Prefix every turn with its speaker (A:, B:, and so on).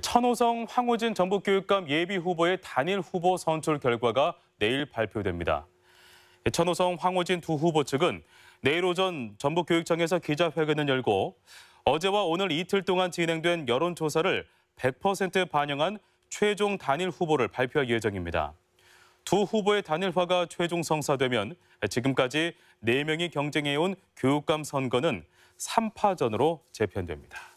A: 천호성 황호진 전북교육감 예비 후보의 단일 후보 선출 결과가 내일 발표됩니다. 천호성 황호진 두 후보 측은 내일 오전 전북교육청에서 기자회견을 열고 어제와 오늘 이틀 동안 진행된 여론조사를 100% 반영한 최종 단일 후보를 발표할 예정입니다. 두 후보의 단일화가 최종 성사되면 지금까지 4명이 경쟁해온 교육감 선거는 3파전으로 재편됩니다.